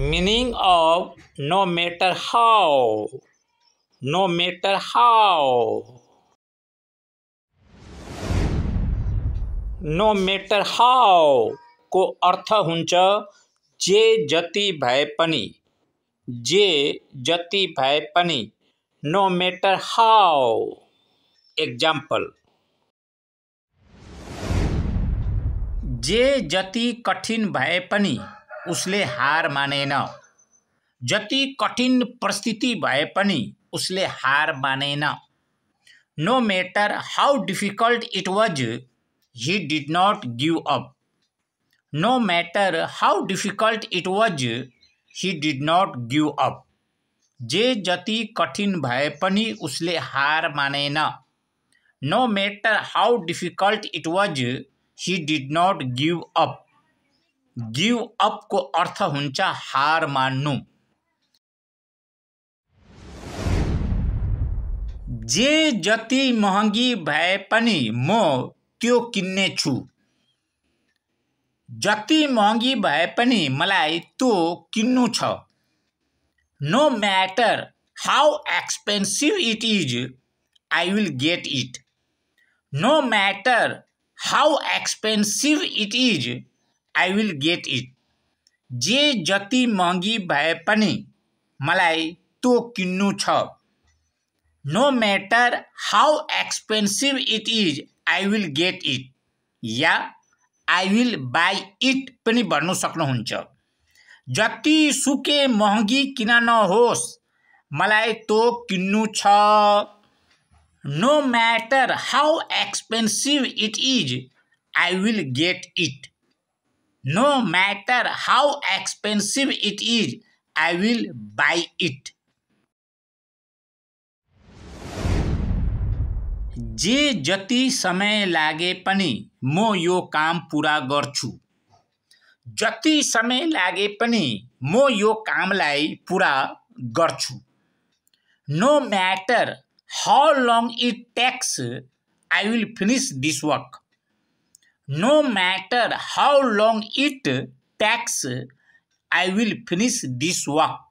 Meaning of no matter how no matter how no matter how को अर्थ हो जे जति भए जे जति भए नो मैटर हाउ एक्जाम्पल जे जति कठिन भए उसले हार मानेन जति कठिन परिस्थिति भए पनि उसले हार मानेन no matter how difficult it was he did not give up no matter how difficult it was he did not give up जे जति कठिन भए पनि उसले हार मानेन no matter how difficult it was he did not give up give को अर्थ हुन्छ हार मान्नु जे जति महँगी भए पनि म त्यो किन्ने छु जति महँगी भए पनि मलाई त्यो किन्नु छ no matter how expensive it is I will get it no matter how expensive it is I will get it जे जति महंगी भाई मलाई तो किन्नु छ no matter how expensive it is I will get it या आई विल बाई इट पनि भन्न सक्नुहुन्छ जति सुके महंगी किन नहोस् मलाई तो किन्नु छ no matter how expensive it is I will get it no matter how expensive it is I will buy it जे जति समय लागे पनि म यो काम पुरा गर्छु जति समय लागे पनि म यो कामलाई पुरा गर्छु no matter how long it takes I will finish this work no matter how long it takes I will finish this work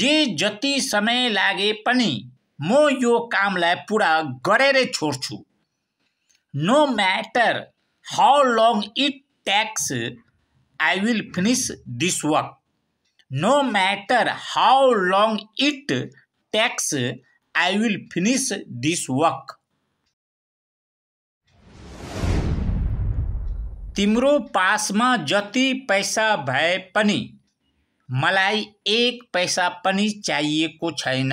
जे जति समय लगे मो यो काम पूरा करें छोड़्छू no matter how long it takes I will finish this work no matter how long it takes I will finish this work तिम्रो पासमा जति पैसा भए पनि मलाई एक पैसा पनि चाहिएको छैन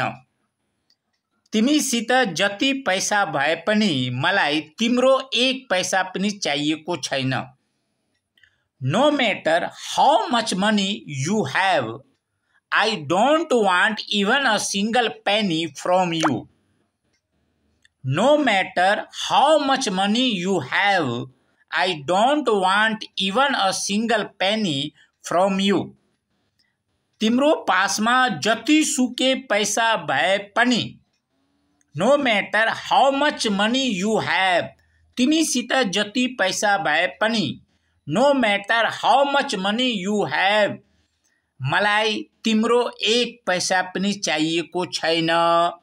तिमीसित जति पैसा भए पनि मलाई तिम्रो एक पैसा पनि चाहिएको छैन no matter how much money you have I don't want even a single penny from you no matter how much money you have I don't want even a single penny from you. Timro pasma jati suke paisa bhai pani. No matter how much money you have, timi sita jati paisa bhai pani. No matter how much money you have, malai timro ek paisa pani chahiye ko chayna.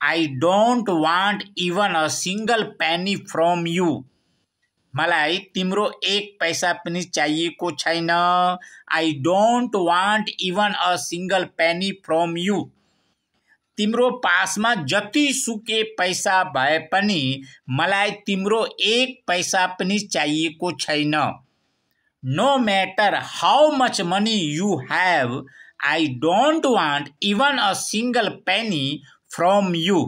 I don't want even a single penny from you. मलाई तिम्रो एक पैसा पनि चाहिएको छैन I don't want even a single penny from you तिम्रो पासमा जति सुके पैसा भए पनि मलाई तिम्रो एक पैसा पनि चाहिएको छैन no matter how much money you have I don't want even a single penny from you